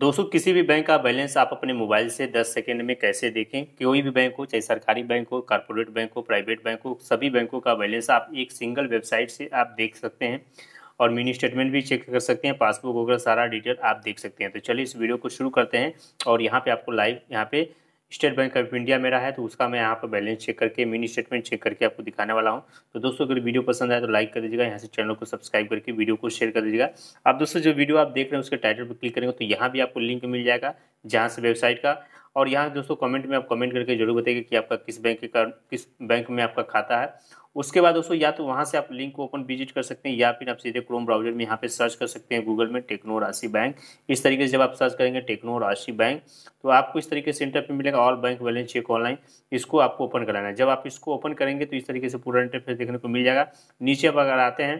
दोस्तों किसी भी बैंक का बैलेंस आप अपने मोबाइल से 10 सेकेंड में कैसे देखें कोई भी बैंक हो चाहे सरकारी बैंक हो कॉरपोरेट बैंक हो प्राइवेट बैंक हो सभी बैंकों का बैलेंस आप एक सिंगल वेबसाइट से आप देख सकते हैं और मिनी स्टेटमेंट भी चेक कर सकते हैं पासबुक वगैरह सारा डिटेल आप देख सकते हैं तो चलिए इस वीडियो को शुरू करते हैं और यहाँ पे आपको लाइव यहाँ पे स्टेट बैंक ऑफ इंडिया मेरा है तो उसका मैं यहाँ पर बैलेंस चेक करके मिनी स्टेटमेंट चेक करके आपको दिखाने वाला हूँ तो दोस्तों अगर वीडियो पसंद आए तो लाइक कर दीजिएगा यहाँ से चैनल को सब्सक्राइब करके वीडियो को शेयर कर दीजिएगा आप दोस्तों जो वीडियो आप देख रहे हैं उसके टाइटल पर क्लिक करेंगे तो यहाँ भी आपको लिंक मिल जाएगा जहाँ से वेबसाइट का और यहाँ दोस्तों कमेंट में आप कमेंट करके जरूर बताइए कि आपका किस बैंक का किस बैंक में आपका खाता है उसके बाद दोस्तों या तो वहाँ से आप लिंक को ओपन विजिट कर सकते हैं या फिर आप सीधे क्रोम ब्राउजर में यहाँ पे सर्च कर सकते हैं गूगल में टेक्नो राशि बैंक इस तरीके से जब आप सर्च करेंगे टेक्नो राशि बैंक तो आपको इस तरीके से इंटरफेस मिलेगा all bank balance check online इसको आपको ओपन कराना है जब आप इसको ओपन करेंगे तो इस तरीके से पूरा इंटरफेस देखने को मिल जाएगा नीचे आप अगर आते हैं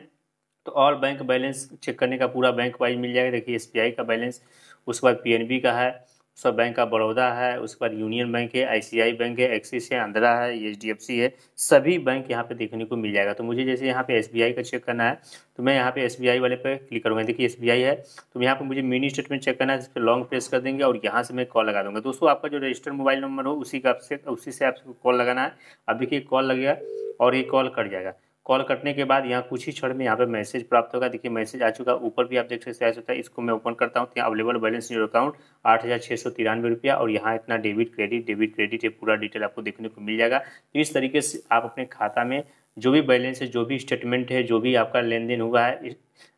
तो ऑल बैंक बैलेंस चेक करने का पूरा बैंक वाइज मिल जाएगा देखिए एस का बैलेंस उसके बाद पी का है सब बैंक ऑफ बड़ौदा है उसके बाद यूनियन बैंक है आईसीआई बैंक है एक्सिस है आंध्रा है एच है सभी बैंक यहाँ पे देखने को मिल जाएगा तो मुझे जैसे यहाँ पे एस का चेक करना है तो मैं यहाँ पे एस वाले पे क्लिक करूँगा देखिए एस है तो यहाँ पर मुझे मिनी स्टेटमेंट चेक करना है जिस पर लॉन्ग प्रेस कर देंगे और यहाँ से मैं कॉल लगा दूँगा दोस्तों आपका जो रजिस्टर्ड मोबाइल नंबर हो उसी का आपसे उसी से आपको कॉल लगाना है अब देखिए कॉल लगेगा और ये कॉल कट जाएगा कॉल कटने के बाद यहाँ कुछ ही क्षण में यहाँ पे मैसेज प्राप्त होगा देखिए मैसेज आ चुका ऊपर भी आप देख सकते हैं है इसको मैं ओपन करता हूँ तो यहाँ अवेलेबल बैलेंस इन अकाउंट आठ हज़ार छः सौ तिरानवे रुपया और यहाँ इतना डेबिट क्रेडिट डेबिट क्रेडिट ये पूरा डिटेल आपको देखने को मिल जाएगा तो इस तरीके से आप अपने खाता में जो भी बैलेंस है जो भी स्टेटमेंट है जो भी आपका लेन देन हुआ है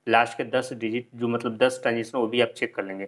लास्ट के दस डिजिट जो मतलब दस ट्रांजेक्शन वो भी आप चेक कर लेंगे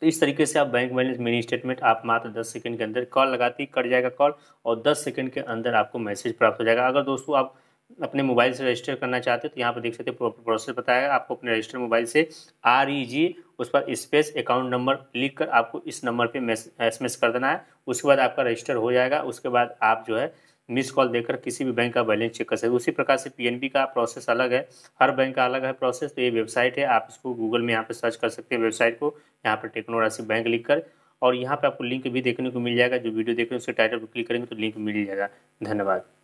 तो इस तरीके से आप बैंक बैलेंस मिनी स्टेटमेंट आप मात्र 10 सेकंड के अंदर कॉल लगाती कट जाएगा कॉल और 10 सेकंड के अंदर आपको मैसेज प्राप्त हो जाएगा अगर दोस्तों आप अपने मोबाइल से रजिस्टर करना चाहते हो तो यहाँ पर देख सकते हो प्रोसेस बताया आपको अपने रजिस्टर मोबाइल से आर ई जी उस पर स्पेस अकाउंट नंबर लिख कर आपको इस नंबर पे एस कर देना है उसके बाद आपका रजिस्टर हो जाएगा उसके बाद आप जो है मिस कॉल देकर किसी भी बैंक का बैलेंस चेक कर सकते उसी प्रकार से पी का प्रोसेस अलग है हर बैंक का अलग है प्रोसेस तो ये वेबसाइट है आप इसको गूगल में यहाँ पर सर्च कर सकते हैं वेबसाइट को यहाँ पर टेक्नो बैंक लिख और यहाँ पर आपको लिंक भी देखने को मिल जाएगा जो वीडियो देख रहे हैं उसके टाइटल पर क्लिक करेंगे तो लिंक मिल जाएगा धन्यवाद